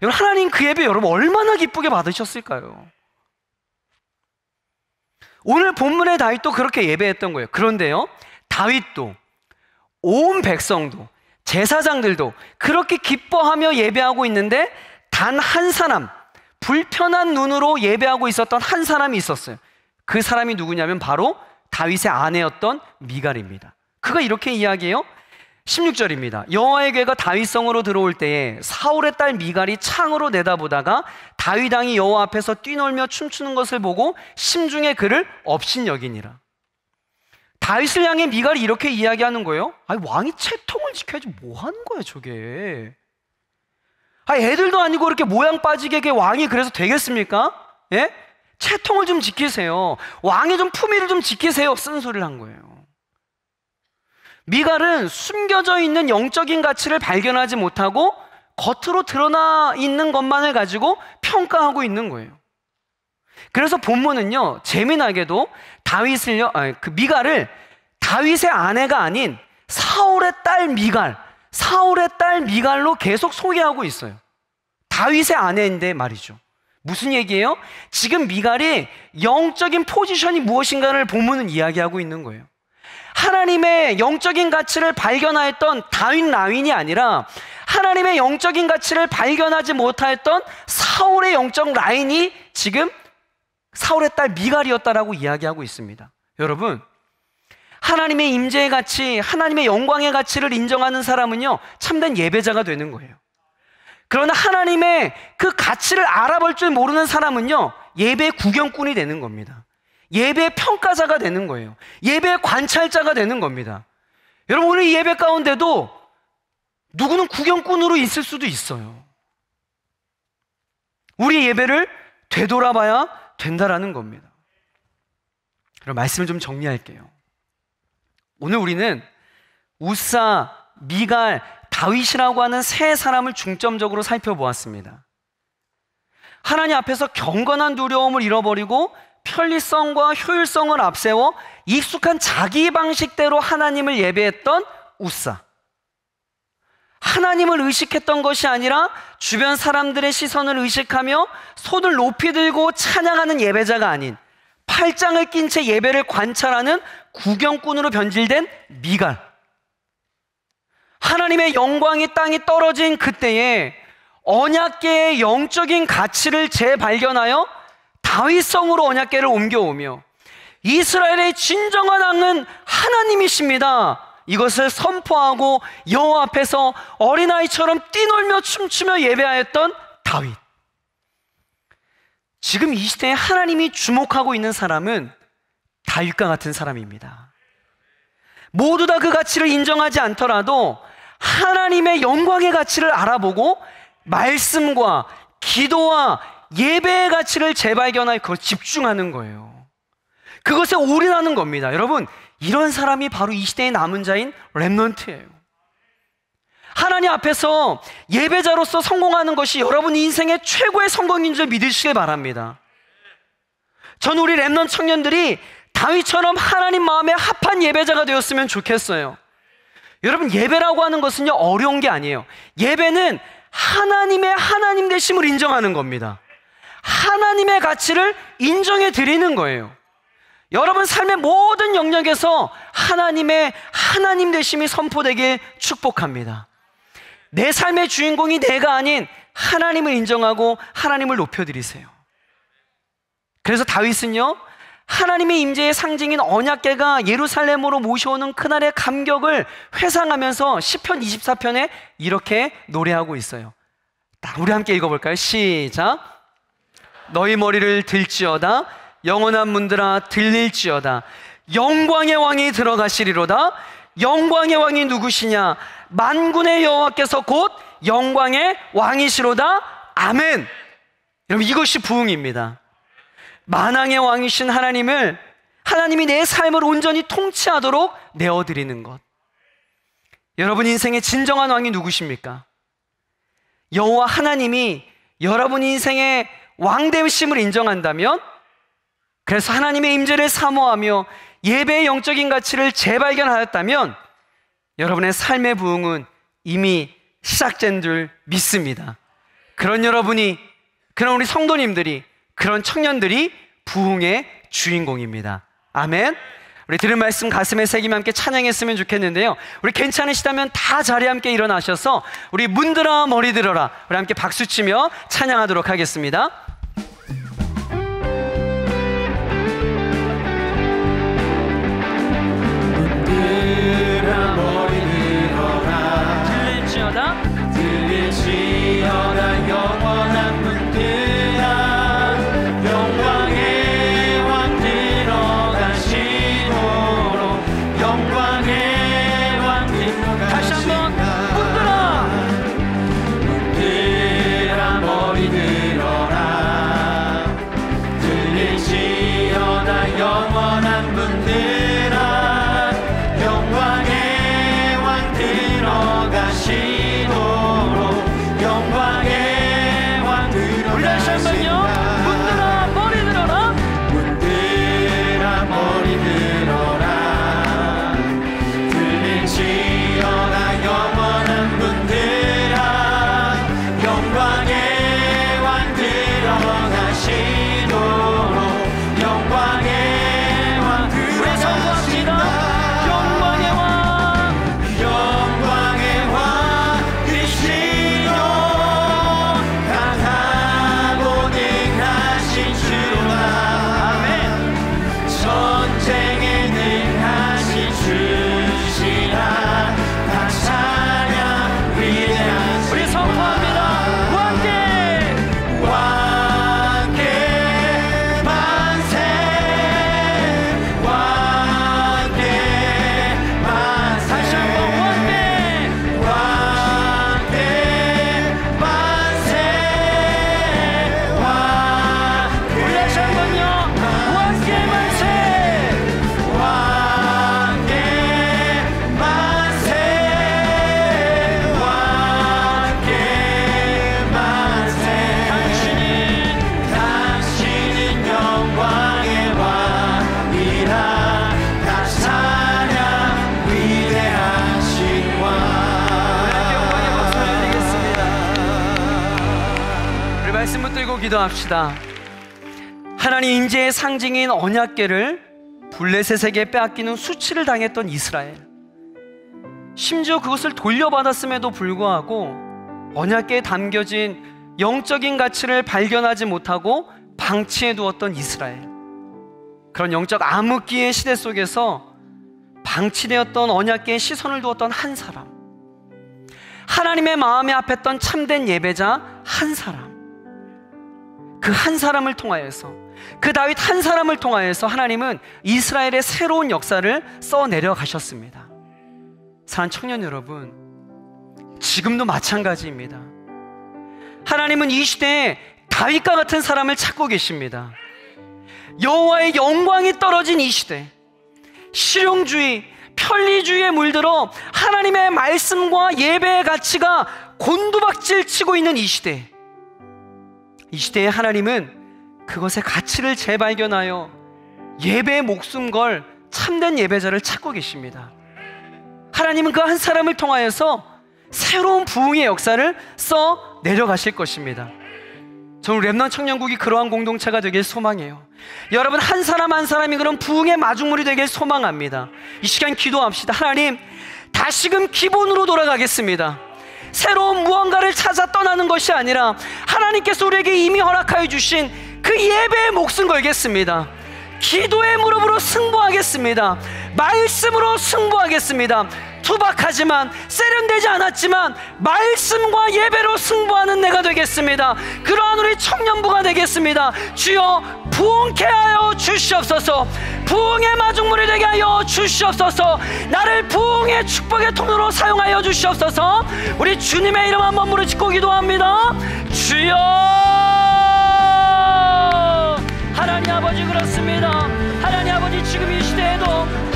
여러분, 하나님 그 예배 여러분 얼마나 기쁘게 받으셨을까요? 오늘 본문의 다윗도 그렇게 예배했던 거예요. 그런데요, 다윗도 온 백성도 제사장들도 그렇게 기뻐하며 예배하고 있는데 단 한 사람, 불편한 눈으로 예배하고 있었던 한 사람이 있었어요. 그 사람이 누구냐면 바로 다윗의 아내였던 미갈입니다. 그가 이렇게 이야기해요. 16절입니다. 여호와의 괴가 다윗성으로 들어올 때에 사울의 딸 미갈이 창으로 내다보다가 다윗 왕이 여호와 앞에서 뛰놀며 춤추는 것을 보고 심중에 그를 업신여기니라. 다윗을 향해 미갈이 이렇게 이야기하는 거예요. 아니 왕이 채통을 지켜야지 뭐 하는 거야 저게. 아 애들도 아니고 이렇게 모양 빠지게 왕이 그래서 되겠습니까? 예? 채통을 좀 지키세요. 왕의 좀 품위를 좀 지키세요. 쓴소리를 한 거예요. 미갈은 숨겨져 있는 영적인 가치를 발견하지 못하고 겉으로 드러나 있는 것만을 가지고 평가하고 있는 거예요. 그래서 본문은요 재미나게도 다윗을요 아니, 그 미갈을 다윗의 아내가 아닌 사울의 딸 미갈, 사울의 딸 미갈로 계속 소개하고 있어요. 다윗의 아내인데 말이죠. 무슨 얘기예요? 지금 미갈이 영적인 포지션이 무엇인가를 본문은 이야기하고 있는 거예요. 하나님의 영적인 가치를 발견하였던 다윗 나윈이 아니라 하나님의 영적인 가치를 발견하지 못하였던 사울의 영적 라인이 지금 사울의 딸 미갈이었다라고 이야기하고 있습니다. 여러분, 하나님의 임재의 가치, 하나님의 영광의 가치를 인정하는 사람은요, 참된 예배자가 되는 거예요. 그러나 하나님의 그 가치를 알아볼 줄 모르는 사람은요, 예배 구경꾼이 되는 겁니다. 예배 평가자가 되는 거예요. 예배 관찰자가 되는 겁니다. 여러분, 오늘 이 예배 가운데도 누구는 구경꾼으로 있을 수도 있어요. 우리 예배를 되돌아봐야 된다라는 겁니다. 그럼 말씀을 좀 정리할게요. 오늘 우리는 우사, 미갈, 다윗이라고 하는 세 사람을 중점적으로 살펴보았습니다. 하나님 앞에서 경건한 두려움을 잃어버리고 편리성과 효율성을 앞세워 익숙한 자기 방식대로 하나님을 예배했던 우사. 하나님을 의식했던 것이 아니라 주변 사람들의 시선을 의식하며 손을 높이 들고 찬양하는 예배자가 아닌 팔짱을 낀 채 예배를 관찰하는 구경꾼으로 변질된 미갈. 하나님의 영광이 땅이 떨어진 그때에 언약계의 영적인 가치를 재발견하여 다윗성으로 언약계를 옮겨오며 이스라엘의 진정한 왕은 하나님이십니다. 이것을 선포하고 여호와 앞에서 어린아이처럼 뛰놀며 춤추며 예배하였던 다윗. 지금 이 시대에 하나님이 주목하고 있는 사람은 다윗과 같은 사람입니다. 모두 다 그 가치를 인정하지 않더라도 하나님의 영광의 가치를 알아보고 말씀과 기도와 예배의 가치를 재발견할 그걸 집중하는 거예요. 그것에 올인하는 겁니다. 여러분, 이런 사람이 바로 이 시대의 남은 자인 렘넌트예요. 하나님 앞에서 예배자로서 성공하는 것이 여러분 인생의 최고의 성공인 줄 믿으시길 바랍니다. 전 우리 렘넌 청년들이 다윗처럼 하나님 마음에 합한 예배자가 되었으면 좋겠어요. 여러분 예배라고 하는 것은요 어려운 게 아니에요. 예배는 하나님의 하나님 되심을 인정하는 겁니다. 하나님의 가치를 인정해 드리는 거예요. 여러분 삶의 모든 영역에서 하나님의 하나님 되심이 선포되길 축복합니다. 내 삶의 주인공이 내가 아닌 하나님을 인정하고 하나님을 높여드리세요. 그래서 다윗은요, 하나님의 임재의 상징인 언약계가 예루살렘으로 모셔오는 그날의 감격을 회상하면서 시편 24편에 이렇게 노래하고 있어요. 우리 함께 읽어볼까요? 시작. 너희 머리를 들지어다 영원한 문들아 들릴지어다 영광의 왕이 들어가시리로다 영광의 왕이 누구시냐 만군의 여호와께서 곧 영광의 왕이시로다 아멘 여러분 이것이 부흥입니다 만왕의 왕이신 하나님을 하나님이 내 삶을 온전히 통치하도록 내어드리는 것 여러분 인생의 진정한 왕이 누구십니까? 여호와 하나님이 여러분 인생의 왕 되심을 인정한다면 그래서 하나님의 임재를 사모하며 예배의 영적인 가치를 재발견하였다면 여러분의 삶의 부흥은 이미 시작된 줄 믿습니다. 그런 여러분이 그런 우리 성도님들이 그런 청년들이 부흥의 주인공입니다. 아멘. 우리 들은 말씀 가슴에 새기며 함께 찬양했으면 좋겠는데요. 우리 괜찮으시다면 다 자리에 함께 일어나셔서 우리 문들어 머리 들어라. 우리 함께 박수 치며 찬양하도록 하겠습니다. 기도합시다. 하나님 임재의 상징인 언약궤를 블레셋에게 빼앗기는 수치를 당했던 이스라엘. 심지어 그것을 돌려받았음에도 불구하고 언약궤에 담겨진 영적인 가치를 발견하지 못하고 방치해 두었던 이스라엘. 그런 영적 암흑기의 시대 속에서 방치되었던 언약궤에 시선을 두었던 한 사람. 하나님의 마음에 앞했던 참된 예배자 한 사람. 그한 사람을 통하여서 그 다윗 한 사람을 통하여서 하나님은 이스라엘의 새로운 역사를 써 내려가셨습니다. 사랑 청년 여러분, 지금도 마찬가지입니다. 하나님은 이 시대에 다윗과 같은 사람을 찾고 계십니다. 여호와의 영광이 떨어진 이 시대, 실용주의, 편리주의에 물들어 하나님의 말씀과 예배의 가치가 곤두박질 치고 있는 이 시대. 이 시대에 하나님은 그것의 가치를 재발견하여 예배의 목숨 걸 참된 예배자를 찾고 계십니다. 하나님은 그 한 사람을 통하여서 새로운 부흥의 역사를 써 내려가실 것입니다. 저는 랩넌 청년국이 그러한 공동체가 되길 소망해요. 여러분 한 사람 한 사람이 그런 부흥의 마중물이 되길 소망합니다. 이 시간 기도합시다. 하나님 다시금 기본으로 돌아가겠습니다. 새로운 무언가를 찾아 떠나는 것이 아니라 하나님께서 우리에게 이미 허락하여 주신 그 예배의 목숨 걸겠습니다. 기도의 무릎으로 승부하겠습니다. 말씀으로 승부하겠습니다. 소박하지만 세련되지 않았지만 말씀과 예배로 승부하는 내가 되겠습니다. 그러한 우리 청년부가 되겠습니다. 주여 부흥케 하여 주시옵소서. 부흥의 마중물이 되게 하여 주시옵소서. 나를 부흥의 축복의 통로로 사용하여 주시옵소서. 우리 주님의 이름 한번 부르짖고 기도합니다. 주여 하나님 아버지 그렇습니다. 하나님 아버지 지금 이 시대에도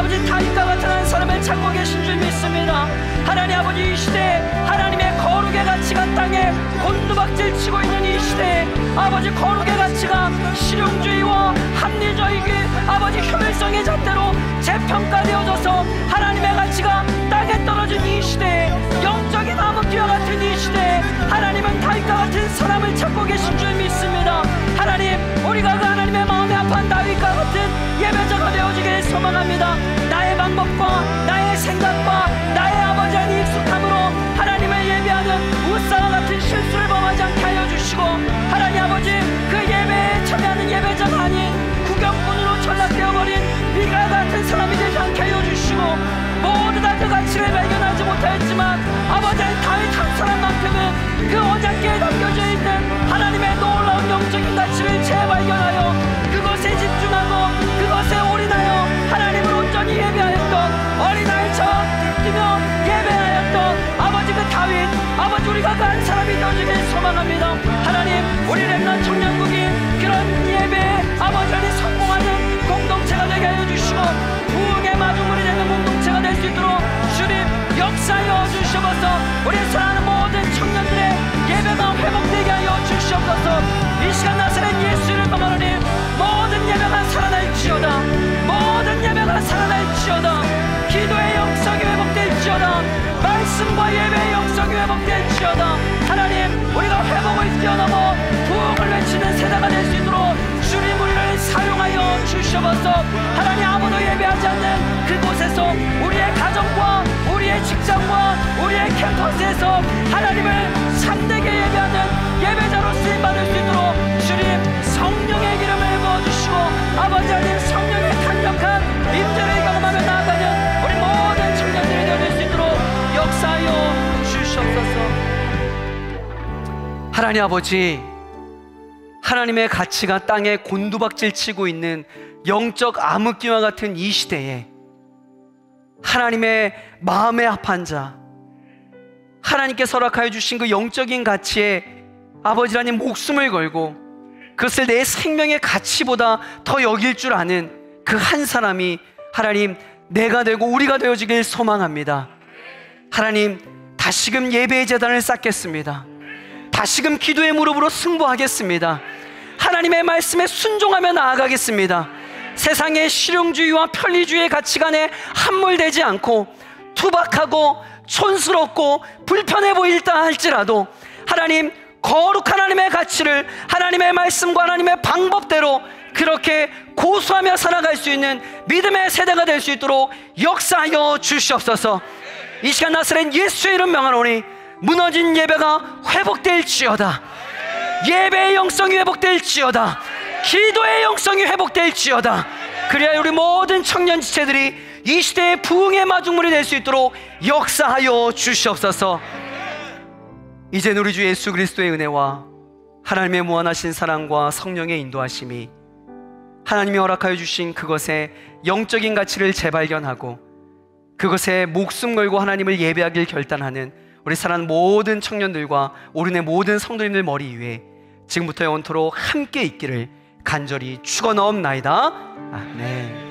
아버지 다윗과 같은 한 사람을 찾고 계신 줄 믿습니다 하나님 아버지 이 시대에 하나님의 거룩의 가치가 땅에 곤두박질 치고 있는 이 시대에 아버지 거룩의 가치가 실용주의와 합리주의의 아버지 혐일성의 잣대로 재평가되어져서 하나님의 가치가 땅에 떨어진 이 시대에 영적인 암흑기와 같은 이 시대에 하나님은 다윗과 같은 사람을 찾고 계신 줄 믿습니다 하나님 우리가 그 하나님의 마음에 합한 다윗과 같은 예배자가 되어주길 소망합니다. 나의 방법과 나의 생각과 나의 아버지 안 익숙함으로 하나님을 예배하는 우사와 같은 실수를 범하지 않게 하여 주시고 하나님 아버지 그 예배에 참여하는 예배자가 아닌 구경꾼으로 전락되어 버린 네가 같은 사람이 되지 않게 하여 주시고 모두 다 그 가치를 발견하지 못하였지만 아버지의 다윗 한 사람만큼은 그 어저께 담겨진 많은 사람이 나중에 소망합니다. 하나님, 우리 랩나 청년국이 그런 예배에 아버지 하나님 성공하는 공동체가 되게 하여 주시고 부흥의 마중물이 되는 공동체가 될 수 있도록 주님 역사여 주시옵소서 우리 사랑하는 모든 청년들의 예배가 회복되게 하여 주시옵소서 이 시간 나서는 예수를 범하노니 모든 예배가 살아날지어다 모든 예배가 살아날지어다 기도의 영성이 회복될지어다 말씀과 예배의 영성이 회복될지어다 하나님 우리가 회복을 뛰어넘어 부흥을 외치는 세대가 될 수 있도록 주님 우리를 사용하여 주시옵소서 하나님 아무도 예배하지 않는 그곳에서 우리의 가정과 우리의 직장과 우리의 캠퍼스에서 하나님을 참되게 예배하는 예배자로 쓰임받을 수 있도록 주님 성령의 기름을 부어주시고 아버지 하나님 성령의 강력한 임재를 경험하며 나아가는 역사여 주시옵소서. 하나님 아버지, 하나님의 가치가 땅에 곤두박질 치고 있는 영적 암흑기와 같은 이 시대에 하나님의 마음에 합한 자, 하나님께 서락하여 주신 그 영적인 가치에 아버지 라나님 목숨을 걸고 그것을 내 생명의 가치보다 더 여길 줄 아는 그 한 사람이 하나님 내가 되고 우리가 되어지길 소망합니다. 하나님 다시금 예배의 재단을 쌓겠습니다. 다시금 기도의 무릎으로 승부하겠습니다. 하나님의 말씀에 순종하며 나아가겠습니다. 세상의 실용주의와 편리주의의 가치관에 함몰되지 않고 투박하고 촌스럽고 불편해 보일다 할지라도 하나님 거룩한 하나님의 가치를 하나님의 말씀과 하나님의 방법대로 그렇게 고수하며 살아갈 수 있는 믿음의 세대가 될 수 있도록 역사하여 주시옵소서. 이 시간 나스렛 예수의 이름 명하노니 무너진 예배가 회복될지어다 예배의 영성이 회복될지어다 기도의 영성이 회복될지어다 그래야 우리 모든 청년 지체들이 이 시대의 부흥의 마중물이 될 수 있도록 역사하여 주시옵소서 이제 우리 주 예수 그리스도의 은혜와 하나님의 무한하신 사랑과 성령의 인도하심이 하나님이 허락하여 주신 그것의 영적인 가치를 재발견하고 그것에 목숨 걸고 하나님을 예배하길 결단하는 우리 사랑 모든 청년들과 오른의 모든 성도님들 머리 위에 지금부터 영원토록 함께 있기를 간절히 축원하옵나이다. 아멘.